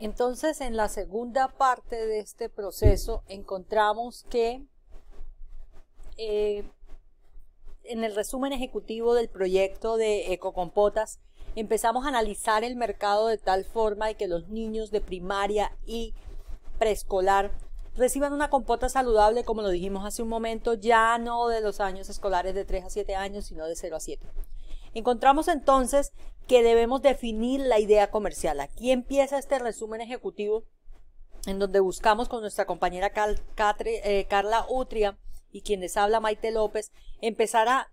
Entonces, en la segunda parte de este proceso encontramos que eh, en el resumen ejecutivo del proyecto de Ecocompotas empezamos a analizar el mercado de tal forma de que los niños de primaria y preescolar reciban una compota saludable, como lo dijimos hace un momento, ya no de los años escolares de 3 a 7 años, sino de 0 a 7. Encontramos entonces que debemos definir la idea comercial. Aquí empieza este resumen ejecutivo en donde buscamos con nuestra compañera eh, Carla Utria y quien les habla Maite López, empezar a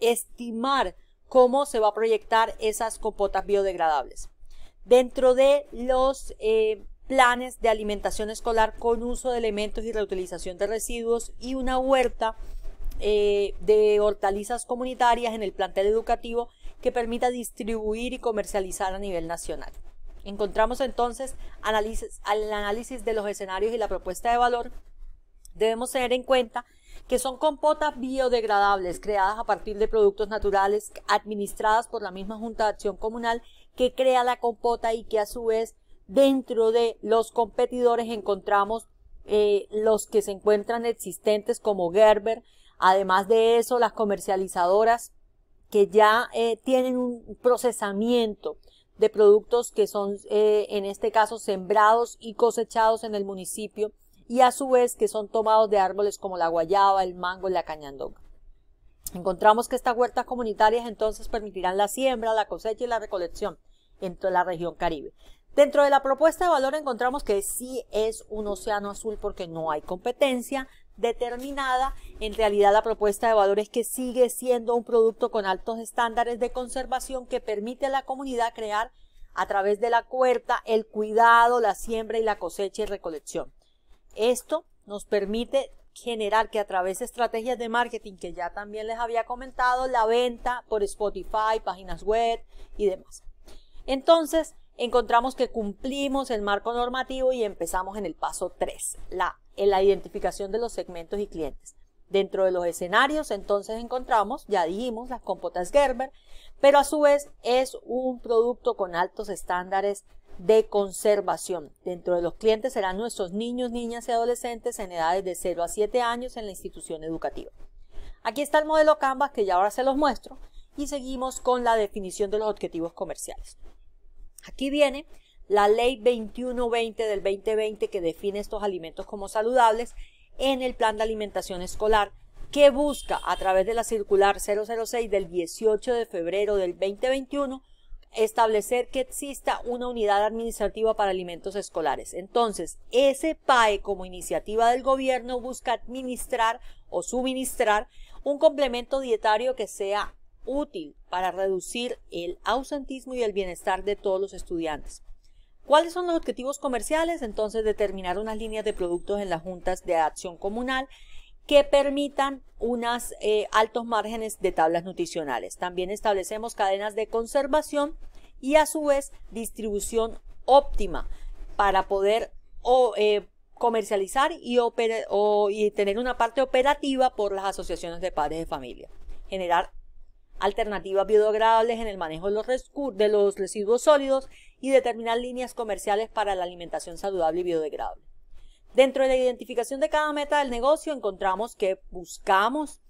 estimar cómo se va a proyectar esas copotas biodegradables. Dentro de los eh, planes de alimentación escolar con uso de elementos y reutilización de residuos y una huerta eh, de hortalizas comunitarias en el plantel educativo que permita distribuir y comercializar a nivel nacional. Encontramos entonces análisis, análisis de los escenarios y la propuesta de valor. Debemos tener en cuenta que son compotas biodegradables creadas a partir de productos naturales administradas por la misma Junta de Acción Comunal que crea la compota y que a su vez dentro de los competidores encontramos eh, los que se encuentran existentes como Gerber. Además de eso, las comercializadoras que ya eh, tienen un procesamiento de productos que son, eh, en este caso, sembrados y cosechados en el municipio y a su vez que son tomados de árboles como la guayaba, el mango y la cañandonga. Encontramos que estas huertas comunitarias entonces permitirán la siembra, la cosecha y la recolección en toda la región Caribe. Dentro de la propuesta de valor encontramos que sí es un océano azul porque no hay competencia, determinada, en realidad la propuesta de valores que sigue siendo un producto con altos estándares de conservación que permite a la comunidad crear a través de la cuerta el cuidado, la siembra y la cosecha y recolección. Esto nos permite generar que a través de estrategias de marketing que ya también les había comentado, la venta por Spotify, páginas web y demás. Entonces, encontramos que cumplimos el marco normativo y empezamos en el paso 3, la, en la identificación de los segmentos y clientes. Dentro de los escenarios, entonces encontramos, ya dijimos, las compotas Gerber, pero a su vez es un producto con altos estándares de conservación. Dentro de los clientes serán nuestros niños, niñas y adolescentes en edades de 0 a 7 años en la institución educativa. Aquí está el modelo Canvas que ya ahora se los muestro y seguimos con la definición de los objetivos comerciales. Aquí viene la ley 2120 del 2020 que define estos alimentos como saludables en el plan de alimentación escolar que busca a través de la circular 006 del 18 de febrero del 2021 establecer que exista una unidad administrativa para alimentos escolares. Entonces, ese PAE como iniciativa del gobierno busca administrar o suministrar un complemento dietario que sea útil para reducir el ausentismo y el bienestar de todos los estudiantes. ¿Cuáles son los objetivos comerciales? Entonces, determinar unas líneas de productos en las juntas de acción comunal que permitan unos eh, altos márgenes de tablas nutricionales. También establecemos cadenas de conservación y a su vez distribución óptima para poder eh, comercializar y, y tener una parte operativa por las asociaciones de padres de familia. Generar alternativas biodegradables en el manejo de los, residuos sólidos y determinar líneas comerciales para la alimentación saludable y biodegradable. Dentro de la identificación de cada meta del negocio encontramos que buscamos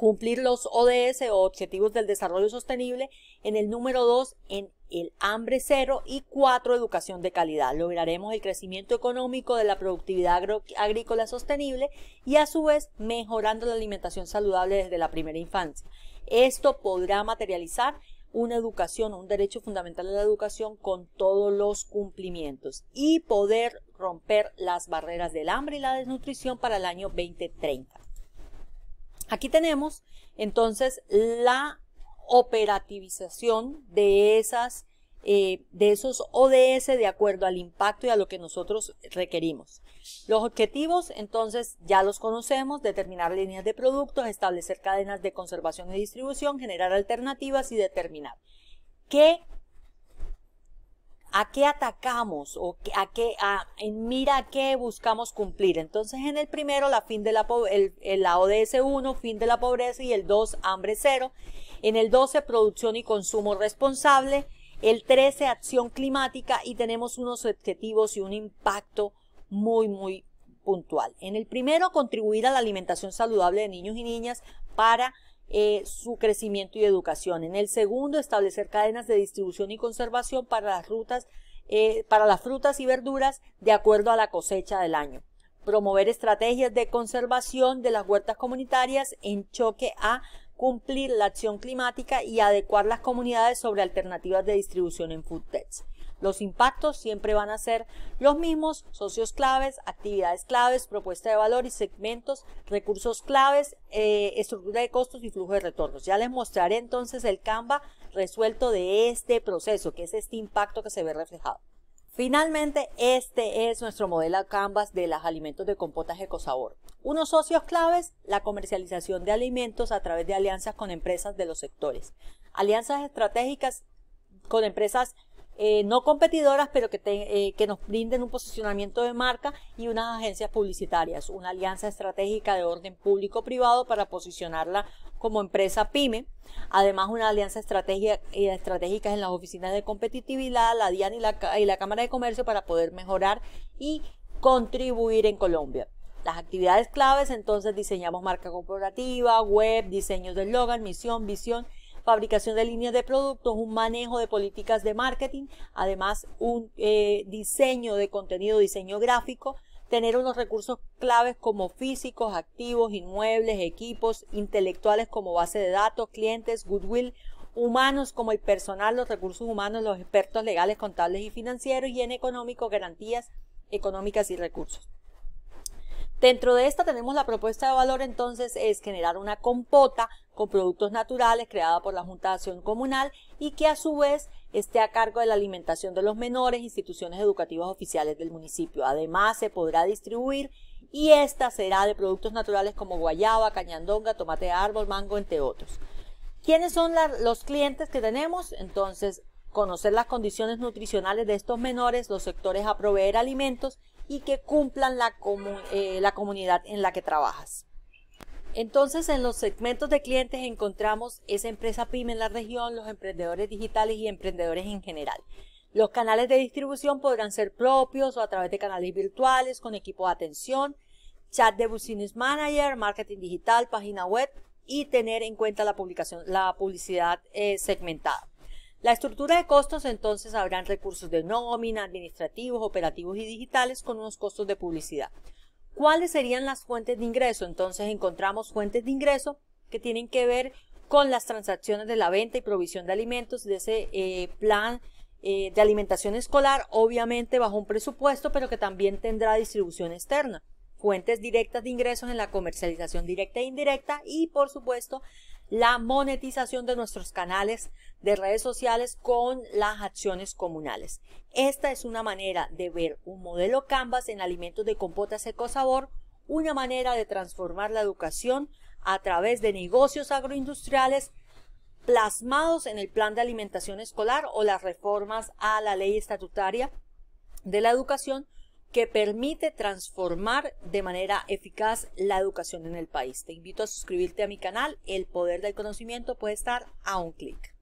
cumplir los ODS o Objetivos del Desarrollo Sostenible, en el número 2, en el hambre cero y 4, educación de calidad. Lograremos el crecimiento económico de la productividad agrícola sostenible y a su vez mejorando la alimentación saludable desde la primera infancia. Esto podrá materializar una educación, un derecho fundamental de la educación con todos los cumplimientos y poder romper las barreras del hambre y la desnutrición para el año 2030. Aquí tenemos entonces la operativización de, esas, eh, de esos ODS de acuerdo al impacto y a lo que nosotros requerimos. Los objetivos, entonces, ya los conocemos, determinar líneas de productos, establecer cadenas de conservación y distribución, generar alternativas y determinar qué a qué atacamos o a qué, mira a qué buscamos cumplir. Entonces, en el primero, la, fin de la, la ODS 1, fin de la pobreza, y el 2, hambre cero. En el 12, producción y consumo responsable. El 13, acción climática. Y tenemos unos objetivos y un impacto muy, muy puntual. En el primero, contribuir a la alimentación saludable de niños y niñas para eh, su crecimiento y educación. En el segundo, establecer cadenas de distribución y conservación eh, para las frutas y verduras de acuerdo a la cosecha del año. Promover estrategias de conservación de las huertas comunitarias en choque a cumplir la acción climática y adecuar las comunidades sobre alternativas de distribución en food los impactos siempre van a ser los mismos, socios claves, actividades claves, propuesta de valor y segmentos, recursos claves, eh, estructura de costos y flujo de retornos. Ya les mostraré entonces el Canva resuelto de este proceso, que es este impacto que se ve reflejado. Finalmente, este es nuestro modelo Canvas de los alimentos de compotas Ecosabor. Unos socios claves, la comercialización de alimentos a través de alianzas con empresas de los sectores. Alianzas estratégicas con empresas eh, no competidoras, pero que, eh, que nos brinden un posicionamiento de marca y unas agencias publicitarias, una alianza estratégica de orden público-privado para posicionarla como empresa pyme, además una alianza eh, estratégica, en las oficinas de competitividad, la DIAN y la, y la Cámara de Comercio para poder mejorar y contribuir en Colombia. Las actividades claves, entonces diseñamos marca corporativa, web, diseños de eslogan, misión, visión fabricación de líneas de productos, un manejo de políticas de marketing, además un eh, diseño de contenido, diseño gráfico, tener unos recursos claves como físicos, activos, inmuebles, equipos, intelectuales como base de datos, clientes, goodwill, humanos como el personal, los recursos humanos, los expertos legales, contables y financieros y en económico, garantías económicas y recursos. Dentro de esta tenemos la propuesta de valor, entonces es generar una compota con productos naturales creada por la Junta de Acción Comunal y que a su vez esté a cargo de la alimentación de los menores, instituciones educativas oficiales del municipio. Además, se podrá distribuir y esta será de productos naturales como guayaba, cañandonga, tomate de árbol, mango, entre otros. ¿Quiénes son los clientes que tenemos? Entonces, conocer las condiciones nutricionales de estos menores, los sectores a proveer alimentos y que cumplan la, eh, la comunidad en la que trabajas. Entonces, en los segmentos de clientes encontramos esa empresa pyme en la región, los emprendedores digitales y emprendedores en general. Los canales de distribución podrán ser propios o a través de canales virtuales con equipo de atención, chat de Business Manager, marketing digital, página web y tener en cuenta la, publicación, la publicidad eh, segmentada. La estructura de costos entonces habrán recursos de nómina, administrativos, operativos y digitales con unos costos de publicidad. ¿Cuáles serían las fuentes de ingreso? Entonces encontramos fuentes de ingreso que tienen que ver con las transacciones de la venta y provisión de alimentos de ese eh, plan eh, de alimentación escolar, obviamente bajo un presupuesto, pero que también tendrá distribución externa. Fuentes directas de ingresos en la comercialización directa e indirecta y, por supuesto, la monetización de nuestros canales de redes sociales con las acciones comunales. Esta es una manera de ver un modelo Canvas en alimentos de compota seco sabor, una manera de transformar la educación a través de negocios agroindustriales plasmados en el plan de alimentación escolar o las reformas a la ley estatutaria de la educación que permite transformar de manera eficaz la educación en el país. Te invito a suscribirte a mi canal. El poder del conocimiento puede estar a un clic.